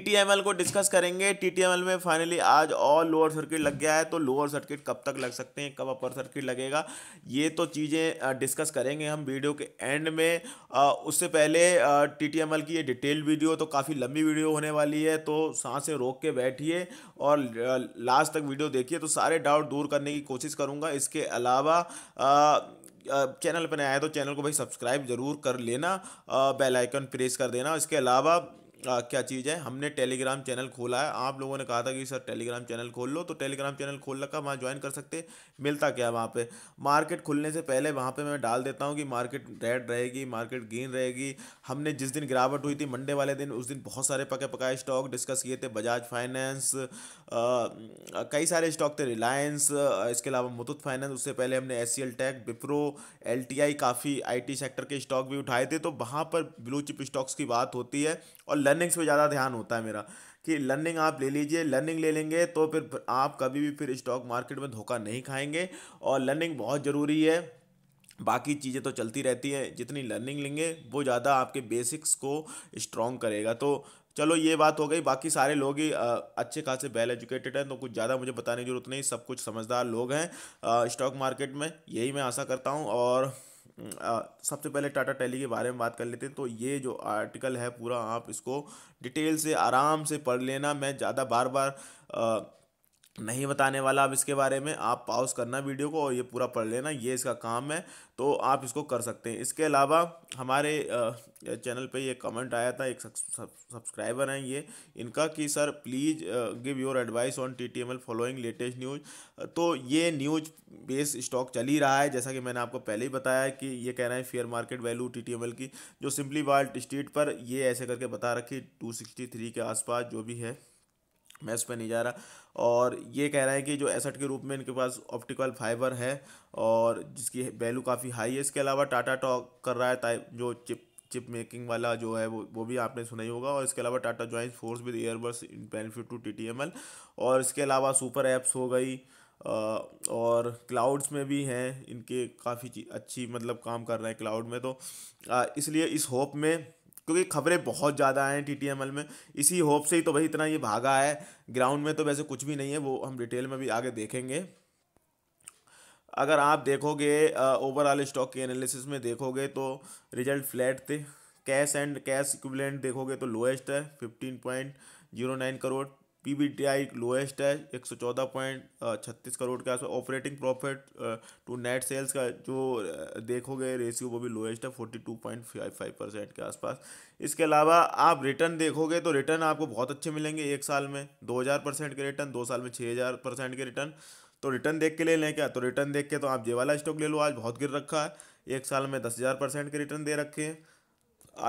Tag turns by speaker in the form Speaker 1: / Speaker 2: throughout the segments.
Speaker 1: T को discuss करेंगे T में फाइनली आज और लोअर सर्किट लग गया है तो लोअर सर्किट कब तक लग सकते हैं कब अपर सर्किट लगेगा ये तो चीज़ें डिस्कस करेंगे हम वीडियो के एंड में उससे पहले टी की ये डिटेल वीडियो तो काफ़ी लंबी वीडियो होने वाली है तो सांसें रोक के बैठिए और लास्ट तक वीडियो देखिए तो सारे डाउट दूर करने की कोशिश करूँगा इसके अलावा चैनल पर नया है तो चैनल को भाई सब्सक्राइब ज़रूर कर लेना बेल आइकन प्रेस कर देना इसके अलावा आ, क्या चीज़ है हमने टेलीग्राम चैनल खोला है आप लोगों ने कहा था कि सर टेलीग्राम चैनल खोल लो तो टेलीग्राम चैनल खोल रखा वहाँ ज्वाइन कर सकते मिलता क्या वहाँ पे मार्केट खुलने से पहले वहाँ पे मैं डाल देता हूँ कि मार्केट रेड रहेगी मार्केट ग्रीन रहेगी हमने जिस दिन गिरावट हुई थी मंडे वाले दिन उस दिन बहुत सारे पके पकाए स्टॉक डिस्कस किए थे बजाज फाइनेंस कई सारे स्टॉक थे रिलायंस इसके अलावा मुथुत फाइनेंस उससे पहले हमने S C L tech Wipro एल काफ़ी आई सेक्टर के स्टॉक भी उठाए थे तो वहाँ पर ब्लू चिप स्टॉक्स की बात होती है और लर्निंग्स पे ज़्यादा ध्यान होता है मेरा कि लर्निंग आप ले लीजिए लर्निंग ले लेंगे तो फिर आप कभी भी फिर स्टॉक मार्केट में धोखा नहीं खाएंगे और लर्निंग बहुत ज़रूरी है बाकी चीज़ें तो चलती रहती है जितनी लर्निंग लेंगे वो ज़्यादा आपके बेसिक्स को स्ट्रॉन्ग करेगा तो चलो ये बात हो गई बाकी सारे लोग ही अच्छे खासे वेल एजुकेटेड हैं तो कुछ ज़्यादा मुझे बताने की जरूरत नहीं सब कुछ समझदार लोग हैं स्टॉक मार्केट में यही मैं आशा करता हूँ और सबसे पहले टाटा टैली के बारे में बात कर लेते हैं तो ये जो आर्टिकल है पूरा आप इसको डिटेल से आराम से पढ़ लेना मैं ज़्यादा बार बार नहीं बताने वाला अब इसके बारे में आप पाउस करना वीडियो को और ये पूरा पढ़ लेना ये इसका काम है तो आप इसको कर सकते हैं इसके अलावा हमारे चैनल पे ये कमेंट आया था एक सब्सक्राइबर हैं ये इनका कि sir please give your advice on T T M L following latest news तो ये न्यूज बेस स्टॉक चल ही रहा है जैसा कि मैंने आपको पहले ही बताया कि ये कह है हैं fair market value T T M L की जो सिंपली वाल्ट स्ट्रीट पर ये ऐसे करके बता रखी टू सिक्सटी थ्री के आसपास जो भी है मैं पे पर नहीं जा रहा और ये कह रहा है कि जो एसेट के रूप में इनके पास ऑप्टिकल फाइबर है और जिसकी वैल्यू काफ़ी हाई है इसके अलावा टाटा टॉक कर रहा है टाइप जो चिप चिप मेकिंग वाला जो है वो वो भी आपने सुना ही होगा और इसके अलावा Tata joint force with Airbus in benefit to T और इसके अलावा सुपर एप्स हो गई और क्लाउड्स में भी हैं इनके काफ़ी अच्छी मतलब काम कर रहे हैं क्लाउड में तो इसलिए इस होप में क्योंकि खबरें बहुत ज़्यादा आए हैं टी में इसी होप से ही तो भाई इतना ये भागा है ग्राउंड में तो वैसे कुछ भी नहीं है वो हम डिटेल में भी आगे देखेंगे अगर आप देखोगे ओवरऑल स्टॉक के एनालिसिस में देखोगे तो रिजल्ट फ्लैट थे कैश एंड कैश इक्विवेलेंट देखोगे तो लोएस्ट है fifteen point zero nine crore P B T I lowest है एक सौ चौदह पॉइंट छत्तीस करोड़ के आसपास operating profit to net sales का जो देखोगे रेशियो वो भी लोएस्ट है forty two point five five percent के आसपास इसके अलावा आप रिटर्न देखोगे तो रिटर्न आपको बहुत अच्छे मिलेंगे एक साल में दो हज़ार परसेंट के रिटर्न दो साल में छः हज़ार परसेंट के रिटर्न तो रिटर्न देख के ले लें क्या तो रिटर्न देख के तो आप जे वाला स्टॉक ले लो आज बहुत गिर रखा है एक साल में दस हज़ार परसेंट के रिटर्न दे रखे हैं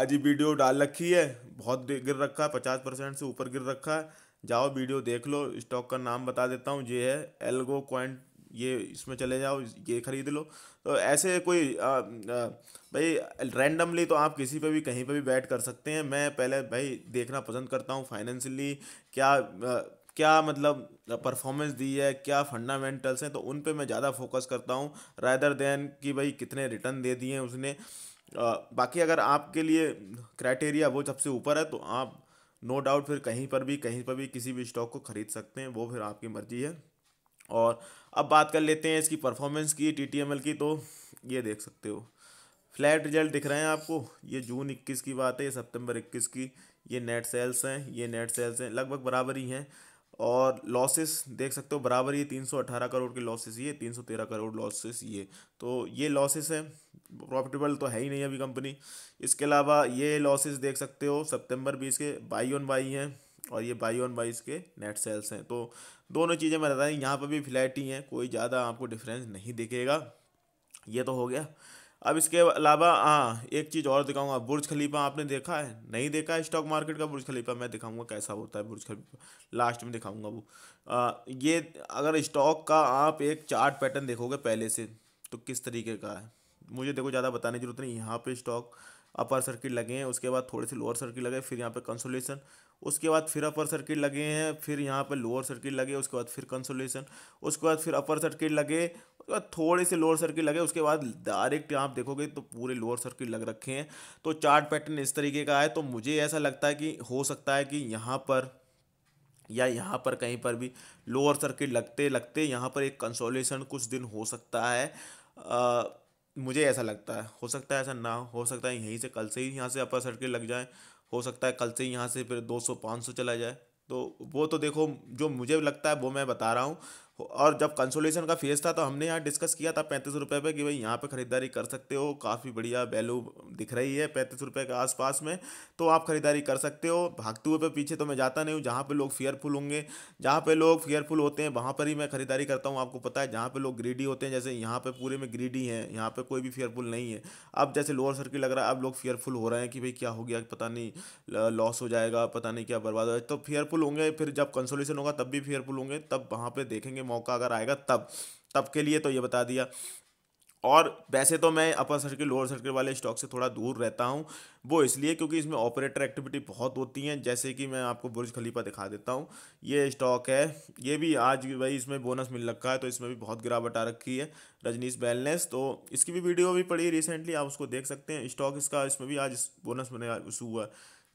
Speaker 1: आज ही वीडियो डाल रखी है बहुत गिर रखा है पचास परसेंट से ऊपर गिर रखा है जाओ वीडियो देख लो स्टॉक का नाम बता देता हूँ ये है एल्गो कॉइन ये इसमें चले जाओ ये खरीद लो तो ऐसे कोई आ, आ, भाई रैंडमली तो आप किसी पे भी कहीं पे भी बैट कर सकते हैं मैं पहले भाई देखना पसंद करता हूँ फाइनेंशियली क्या आ, क्या मतलब परफॉर्मेंस दी है क्या फंडामेंटल्स हैं तो उन पे मैं ज़्यादा फोकस करता हूँ रैदर देन कि भाई कितने रिटर्न दे दिए उसने आ, बाकी अगर आपके लिए क्राइटेरिया वो सबसे ऊपर है तो आप नो डाउट फिर कहीं पर भी कहीं पर भी किसी भी स्टॉक को खरीद सकते हैं वो फिर आपकी मर्जी है और अब बात कर लेते हैं इसकी परफॉर्मेंस की टी की तो ये देख सकते हो फ्लैट रिजल्ट दिख रहे हैं आपको ये जून इक्कीस की बात है ये सितंबर इक्कीस की ये नेट सेल्स हैं ये नेट सेल्स हैं लगभग बराबर ही हैं और लॉसेस देख सकते हो बराबर ये 318 करोड़ के लॉसेस ये 313 करोड़ लॉसेस ये तो ये लॉसेस हैं प्रॉफिटेबल तो है ही नहीं अभी कंपनी इसके अलावा ये लॉसेस देख सकते हो सितंबर बीस के बाई ऑन बाई हैं और ये बाई ऑन बाई इसके नेट सेल्स हैं तो दोनों चीज़ें मैं बता दें यहाँ पर भी फ्लैट ही हैं कोई ज़्यादा आपको डिफरेंस नहीं दिखेगा ये तो हो गया अब इसके अलावा हाँ एक चीज़ और दिखाऊंगा बुर्ज खलीफा आपने देखा है नहीं देखा है स्टॉक मार्केट का बुर्ज खलीफा मैं दिखाऊंगा कैसा होता है बुर्ज खलीफा लास्ट में दिखाऊंगा वो आ, ये अगर स्टॉक का आप एक चार्ट पैटर्न देखोगे पहले से तो किस तरीके का है मुझे देखो ज़्यादा बताने की जरूरत नहीं यहाँ पर स्टॉक अपर सर्किट लगे हैं उसके बाद थोड़े से लोअर सर्किट लगे फिर यहाँ पर कंसोलेशन उसके बाद फिर अपर सर्किट लगे हैं फिर यहाँ पर लोअर सर्किट लगे उसके बाद फिर कंसोलेशन उसके बाद फिर अपर सर्किट लगे उसके बाद थोड़े से लोअर सर्किट लगे उसके बाद डायरेक्ट आप देखोगे तो पूरे लोअर सर्किट लग रखे हैं तो चार्ट पैटर्न इस तरीके का है तो मुझे ऐसा लगता है कि हो सकता है कि यहाँ पर या यहाँ पर कहीं पर भी लोअर सर्किट लगते लगते यहाँ पर एक कंसोलेशन कुछ दिन हो सकता है आ, मुझे ऐसा लगता है हो सकता है ऐसा ना हो सकता है यहीं से कल से ही यहाँ से अपर सर्किट लग जाए हो सकता है कल से ही यहाँ से फिर पाँच सौ चला जाए तो वो तो देखो जो मुझे लगता है वो मैं बता रहा हूँ और जब कंसोलेशन का फेज था तो हमने यहाँ डिस्कस किया था पैंतीस रुपये पे कि भाई यहाँ पे ख़रीदारी कर सकते हो काफ़ी बढ़िया वैल्यू दिख रही है पैंतीस रुपये के आसपास में तो आप ख़रीदारी कर सकते हो भागते हुए पे पीछे तो मैं जाता नहीं हूँ जहाँ पे लोग फेयरफुल होंगे जहाँ पे लोग फेयरफुल होते हैं वहाँ पर ही मैं ख़रीदारी करता हूँ आपको पता है जहाँ पर लोग ग्रीडी होते हैं जैसे यहाँ पर पूरे में ग्रीडी हैं यहाँ पर कोई भी फेयरफुल नहीं है अब जैसे लोअर सर्किल लग रहा है अब लोग फेयरफुल हो रहे हैं कि भाई क्या हो गया पता नहीं लॉस हो जाएगा पता नहीं क्या बर्बाद हो जाएगा तो फेयरफुल होंगे फिर जब कंसोलेशन होगा तब भी फेयरफुल होंगे तब वहाँ पर देखेंगे के मौका अगर आएगा तब तब के लिए तो ये बता दिया और वैसे तो मैं अपर सर्किल लोअर सर्किट वाले स्टॉक से थोड़ा दूर रहता हूँ वो इसलिए क्योंकि इसमें ऑपरेटर एक्टिविटी बहुत होती है जैसे कि मैं आपको बुरज खलीफा दिखा देता हूँ ये स्टॉक है ये भी आज भी भाई इसमें बोनस मिल रखा है तो इसमें भी बहुत गिरावट आ रखी है रजनीश बैलनेस तो इसकी भी वीडियो भी पड़ी रिसेंटली आप उसको देख सकते हैं स्टॉक इसका इसमें भी आज बोनस मैंने हुआ है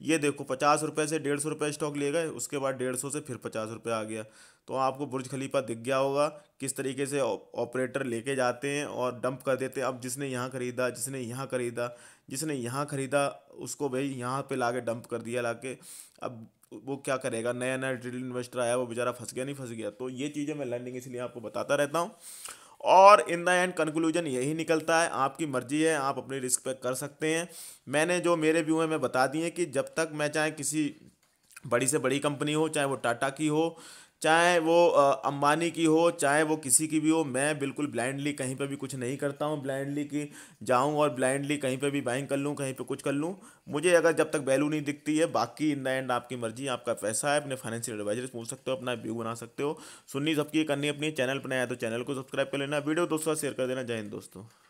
Speaker 1: ये देखो पचास रुपये से डेढ़ सौ रुपये स्टॉक ले गए उसके बाद डेढ़ सौ से फिर पचास रुपये आ गया तो आपको बुर्ज खलीफा दिख गया होगा किस तरीके से ऑपरेटर लेके जाते हैं और डंप कर देते हैं अब जिसने यहाँ ख़रीदा जिसने यहाँ ख़रीदा जिसने यहाँ ख़रीदा उसको भाई यहाँ पे लाके डंप कर दिया लाके अब वो क्या करेगा नया नया रिटेल इन्वेस्टर आया वो बेचारा फंस गया नहीं फंस गया तो ये चीज़ें मैं लर्निंग इसलिए आपको बताता रहता हूँ और इन द एंड कंक्लूजन यही निकलता है आपकी मर्जी है आप अपने रिस्क पे कर सकते हैं मैंने जो मेरे व्यू हैं मैं बता दिए कि जब तक मैं चाहे किसी बड़ी से बड़ी कंपनी हो चाहे वो टाटा की हो चाहे वो अंबानी की हो चाहे वो किसी की भी हो मैं बिल्कुल ब्लाइंडली कहीं पे भी कुछ नहीं करता हूँ ब्लाइंडली की जाऊँ और ब्लाइंडली कहीं पे भी बाइंग कर लूँ कहीं पे कुछ कर लूँ मुझे अगर जब तक वैल्यू नहीं दिखती है बाकी इन द एंड आपकी मर्जी आपका पैसा है अपने फाइनेंशियल एडवाइजर पूछ सकते हो अपना व्यू बना सकते हो सुननी सबकी करनी अपनी चैनल पर नया तो चैनल को सब्सक्राइब कर लेना वीडियो दोस्तों शेयर कर देना जय हिंद दोस्तों